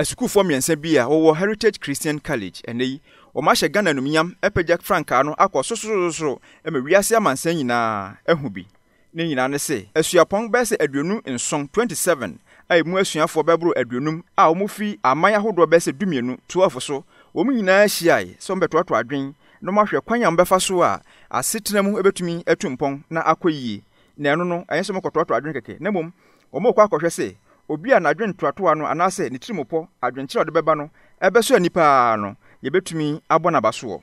asukuufoɔ mmiɛnsa bi a wɔwɔ heritage christian college ɛnɛ yi wɔn ahyɛ ghana nominyam apagya frankaa no akɔ sosorosoro ma wiase amansa nyinaa ahu bi ne nyinaa ne se asuapɔn bɛyɛ sɛ aduonu nson twenty seven a emu asuafoɔ bɛboro aduonum a wɔn fi aman ahodoɔ bɛyɛ sɛ dumienu twelve so wɔn nyinaa ahyiae sɛ wɔbɛtoatoa adwen na wɔahwɛ kwan a wɔbɛfa so a asetena mu bɛtumi atu mpɔn na akɔ yie na ɛno no ɛnyɛ sɛ wɔkɔtoatoa adwen kɛkɛ na mmom wɔn rekɔ akɔhwɛ sɛ obi a n'adwen toatoa no anaasɛ ne tirimopɔ adwenkyerɛ a ɔde bɛba no ɛbɛsɔ ani paa no yɛbɛtumi abɔ n'aba soɔ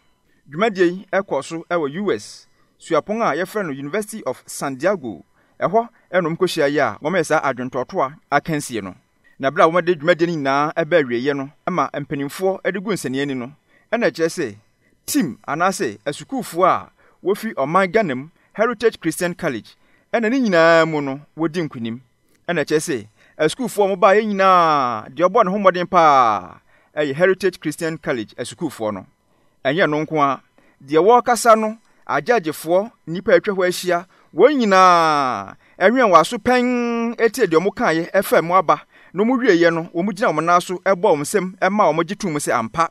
dwumadie yi ɛkɔ so ɛwɔ us suapɔn a yɛfrɛ no university of san diego ɛhɔ ɛnom kɔhyia yi a wɔmayɛ saa adwentoatoa akansie no na bere a wɔmade dwumadie no nyinaa ɛbɛ awieeɛ no ma mpanimfoɔ de gu nsaniani no ɛna ɛkyerɛ sɛ tim anaasɛ asukuufoɔ a wɔfi ɔman ghana heritage christian college ɛna ne nyinaa mu no wɔdi nkonim ɛna ɛkyerɛ sɛ asukuufoɔ mobaa yɛn nyinaa deɛ ɔbɔ ne ho mmɔden paa ɛyɛ heritage christian college asukuufoɔ no ɛnyɛ no nko a deɛ wɔrekasa no agyagyefoɔ nnipa atwa hɔ ahyia wɔn nyinaa ɛnwɛn wɔ aso pɛn etie deɛ ɔmo kaeɛ ɛfɛ mo aba na ɔmo wieɛ no ɔmo gyina ɔmo nan so ɛbɔ ɔmo nsam ɛma ɔmo gye tum sɛ ampa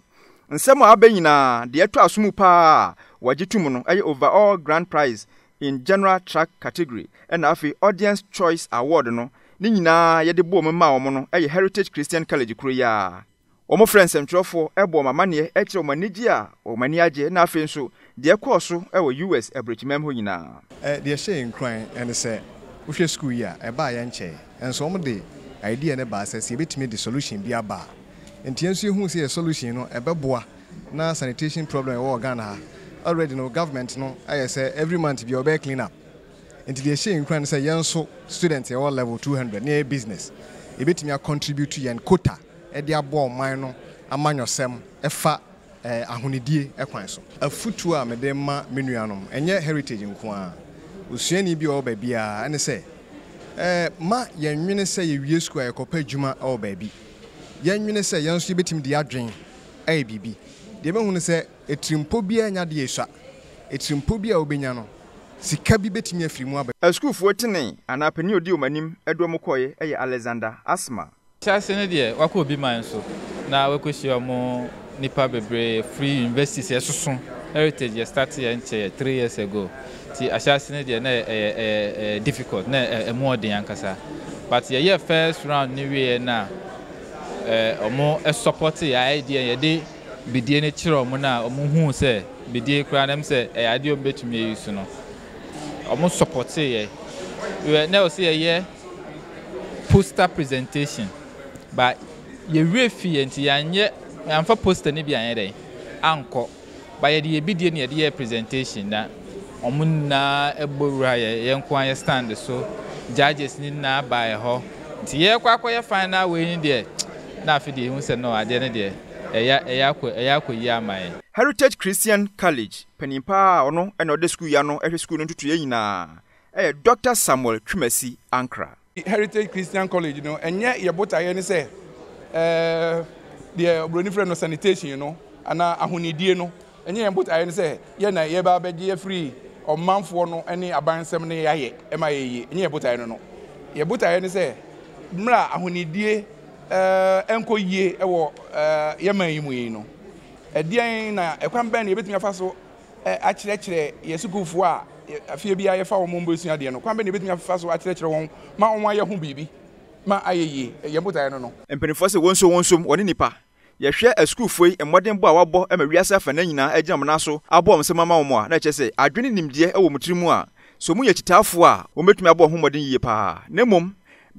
nsɛm a aba nyinaa deɛ ɛto aso mu paa wɔgye tum no ɛyɛ overall grand prize in general track category ɛna afei audience choice award no ne nyinaa yɛde bɔɔ mu maa wɔn no yɛ heritage christian college kuro yi a wɔn frɛ nsɛmtwerɛfoɔ ɛbɔ wɔn amanneɛ kyerɛ wɔn anigye a wɔn ani agye na afei nso deɛ kɔɔ so wɔ us aburokyimam hɔ nyinaa. ɛ deɛ hyɛ yɛn kwan ɛne sɛ wohwɛ sukuu yi a ɛbaa yɛn nkyɛn nso wɔn de idea ne baa sɛ sɛ yɛbɛtumi de solution bi aba nti yɛn nso yɛhu sɛ yɛ solution no ɛbɛboa na sanitation problem ɛwɔ ghana ha already no government no ayɛ sɛ every month bi ɔbɛyɛ clean up nti deɛ ɛhyɛ nkura no sɛ yɛn nso student yɛwɔ level 200 ne yɛ business yɛbɛtumi acontribute to yɛn kota de aboa ɔman no amanyɔsɛm ɛfa eh, ahonedie kwan so afutuo a mede ma me nuanom ɛnyɛ heritage nko a osuani bi a ɔwɔ baabiara ɛne sɛ eh, ma yɛnwene sɛ yɛwie sukuu a yɛkɔpɛ adwuma wɔ baabi yɛnwene sɛ yɛn nso yɛbɛtumi de adwen ɛyɛ biribi deɛ mɛhu no sɛ ɛtirimpo biara nya de yɛsua ɛtirimpo bi a wobɛnya no sika bi bɛtumi afiri mu aba asukuufoɔ tene anaa panin odi wɔn anim ɛdoɔ mu ɛyɛ alexander asma hyɛase no deɛ wakɔ obi man so na wakɔhyia ɔmo nipa bebree free universities ɛsoso heritage yɛ start yɛ nkyɛ three years ago nti ahyɛase no deɛ na ɛyɛ ɛyɛ difficult na ɛmu ɔden ankasa but yɛyɛ first round ne wieɛ na ɛɛ ɔmo ɛsɔpɔte yɛ idea yɛde bidie no kyerɛ ɔmo na ɔmo hu sɛ bidie koraa nam sɛ ɛyɛ adeɛ ɔmo bɛtumi ayi so no ọmụ sọpọtụ yɛ we were na ọsị yɛyɛ poster presentation but yɛwie fi yɛ nti yɛanyɛ yɛamfa poster no bi anyɛ dɛ ankɔ dị, yɛde yɛ na presentation na ɔmo nyinaa ɛbɔ wura yɛ stand so judges nti final ni na afei deɛ ehu sɛ no adeɛ no deɛ ama heritage christian college panin paa ɔno ɛna ɔde sukuu ya no ɛhwɛ sukuu no ntutuiɛ nyinaa ɛyɛ dr samuel twumasi Ankara. heritage christian college no ɛnyɛ yɛbotaeɛ ne sɛ deɛ oburoni frɛ no sanitation no anaa ahonidie no ɛnyɛ yɛbotaeɛ ne sɛ yɛna yɛba bɛgye yɛfiri ɔmanfoɔ no ne abansɛm no yɛayɛ ɛma yɛyie ɛnyɛ yɛbotaeɛ no no yɛbotaeɛ ne sɛ mmerɛ a ahonidie ɛnkɔ yie ɛwɔ yɛma yi mu yi no ɛdeɛn na ɛkwan bɛn na yɛbɛtumi afa so akyerɛkyerɛ yɛ sukuufoɔ a afie bi a yɛfa wɔn mbɔ esua deɛ no kwan bɛn na yɛbɛtumi afa so akyerɛkyerɛ wɔn ma wɔn ayɛ ho biribi ma ayɛ yie yɛn botaeɛ no no. mpanyinfoɔ sɛ wɔn nso wɔn nso wɔne nipa yɛhwɛ asukuufoɔ yi mmɔdenbɔ a wɔabɔ ma wiase afana nyinaa agyina mona so aboa wɔn nsɛm ama wɔn a na ɛkyerɛ sɛ adwene nimdeɛ wɔ mo tiri mu a so mu yɛ kyitaafoɔ a wɔmɛtumi abɔ ho mmɔden yie paa na mmom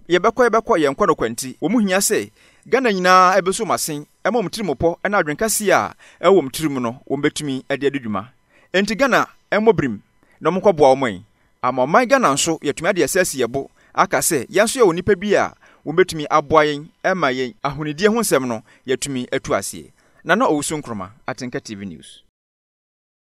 yɛbɛkɔ yɛbɛkɔ yɛn nkɔ nokwanti mu hia sɛ ghana nyinaa ɛbɛso masen ɛma wɔn tirim pɔ ɛna adwene a ɛwɔ wɔn tirim no wɔn bɛtumi ɛde adi dwuma nti ghana ɛmmɔ birim na wɔn kɔboa wɔn yi ama ɔman ghana nso yɛtumi ade ɛsɛsi yɛbo aka sɛ yɛn nso yɛ wɔ nipa bi a wɔn bɛtumi aboa yɛn ɛma yɛn ahonidie ho nsɛm no yɛtumi atu aseɛ nana owusu nkroma atenka tv news.